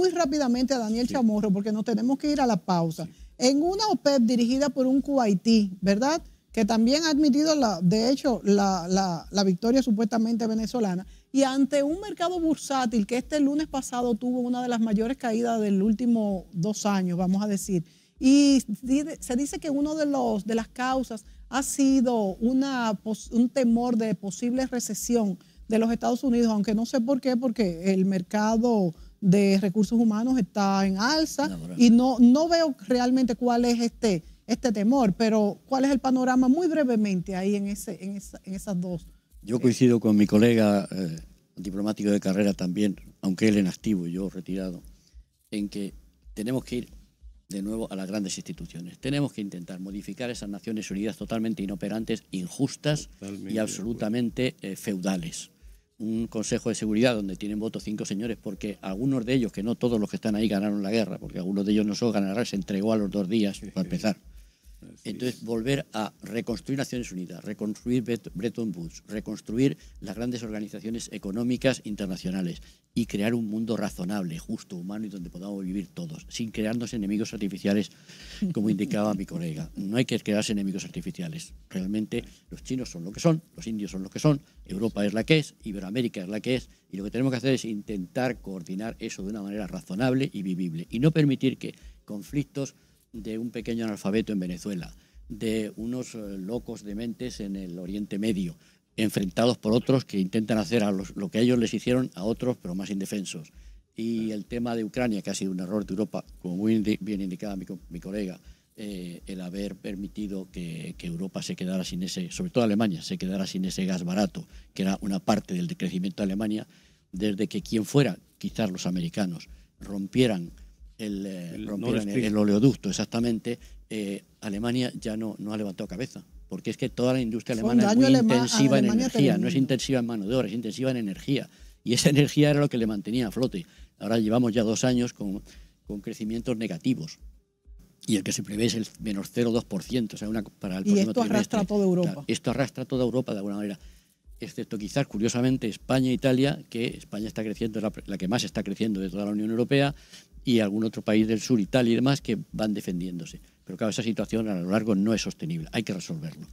muy rápidamente a Daniel Chamorro porque nos tenemos que ir a la pausa. En una OPEP e dirigida por un Kuwaití, ¿verdad? Que también ha admitido, la, de hecho, la, victoria supuestamente venezolana. Y ante un mercado bursátil que este lunes pasado tuvo una de las mayores caídas del último dos años, vamos a decir. Y se dice que una de, los, de las causas ha sido un temor de posible recesión de los Estados Unidos, aunque no sé por qué, porque el mercado de recursos humanos está en alza y no, no veo realmente cuál es este, este temor, pero cuál es el panorama muy brevemente ahí en, ese, en, esas dos. Yo coincido con mi colega eh, diplomático de carrera también, aunque él en activo y yo retirado, en que tenemos que ir de nuevo a las grandes instituciones. Tenemos que intentar modificar esas Naciones Unidas totalmente inoperantes, injustas y absolutamente eh, feudales un Consejo de Seguridad donde tienen voto cinco señores, porque algunos de ellos, que no todos los que están ahí, ganaron la guerra, porque algunos de ellos no solo ganaron, se entregó a los dos días para empezar. Entonces, volver a reconstruir Naciones Unidas, reconstruir Bretton Woods, reconstruir las grandes organizaciones económicas internacionales y crear un mundo razonable, justo, humano y donde podamos vivir todos, sin crearnos enemigos artificiales, como indicaba mi colega. No hay que crearse enemigos artificiales. Realmente los chinos son lo que son, los indios son lo que son, Europa es la que es, Iberoamérica es la que es, y lo que tenemos que hacer es intentar coordinar eso de una manera razonable y vivible, y no permitir que conflictos de un pequeño analfabeto en Venezuela, de unos eh, locos dementes en el Oriente Medio, enfrentados por otros que intentan hacer a los, lo que ellos les hicieron a otros, pero más indefensos. Y el tema de Ucrania, que ha sido un error de Europa, como muy bien indicaba mi, colega, eh, el haber permitido que, que, Europa se quedara sin ese, sobre todo Alemania, se quedara sin ese gas barato, que era una parte del decrecimiento de Alemania, desde que quien fuera, quizás los americanos, rompieran el, eh, el oleoducto, exactamente, eh, Alemania ya no, no ha levantado cabeza. Porque es que toda la industria alemana es muy intensiva en energía, no es intensiva en mano de obra, es intensiva en energía. Y esa energía era lo que le mantenía a flote. Ahora llevamos ya dos años con, crecimientos negativos. Y el que se prevé es el menos 0,2%, o sea, una, para el y esto arrastra a toda Europa. esto arrastra toda Europa de alguna manera excepto quizás curiosamente España e Italia, que España está creciendo, la, que más está creciendo de toda la Unión Europea, y algún otro país del sur, Italia y demás, que van defendiéndose. Pero claro, esa situación a lo largo no es sostenible, hay que resolverlo.